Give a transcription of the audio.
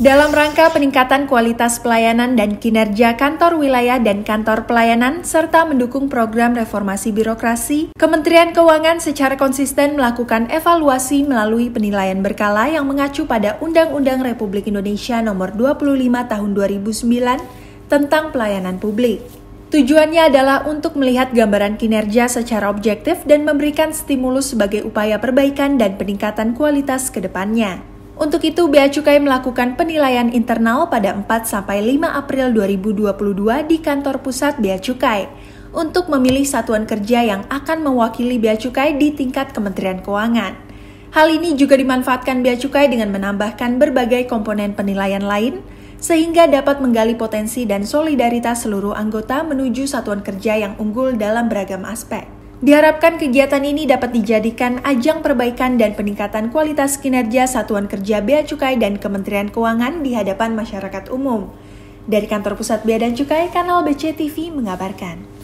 Dalam rangka peningkatan kualitas pelayanan dan kinerja kantor wilayah dan kantor pelayanan, serta mendukung program reformasi birokrasi, Kementerian Keuangan secara konsisten melakukan evaluasi melalui penilaian berkala yang mengacu pada Undang-Undang Republik Indonesia Nomor 25 Tahun 2009 tentang pelayanan publik. Tujuannya adalah untuk melihat gambaran kinerja secara objektif dan memberikan stimulus sebagai upaya perbaikan dan peningkatan kualitas ke depannya. Untuk itu, Bea Cukai melakukan penilaian internal pada 4-5 sampai April 2022 di kantor pusat Bea Cukai untuk memilih satuan kerja yang akan mewakili Bea Cukai di tingkat Kementerian Keuangan. Hal ini juga dimanfaatkan Bea Cukai dengan menambahkan berbagai komponen penilaian lain, sehingga dapat menggali potensi dan solidaritas seluruh anggota menuju satuan kerja yang unggul dalam beragam aspek. Diharapkan kegiatan ini dapat dijadikan ajang perbaikan dan peningkatan kualitas kinerja Satuan Kerja Bea Cukai dan Kementerian Keuangan di hadapan masyarakat umum. Dari kantor pusat Bea dan Cukai, kanal BC TV mengabarkan.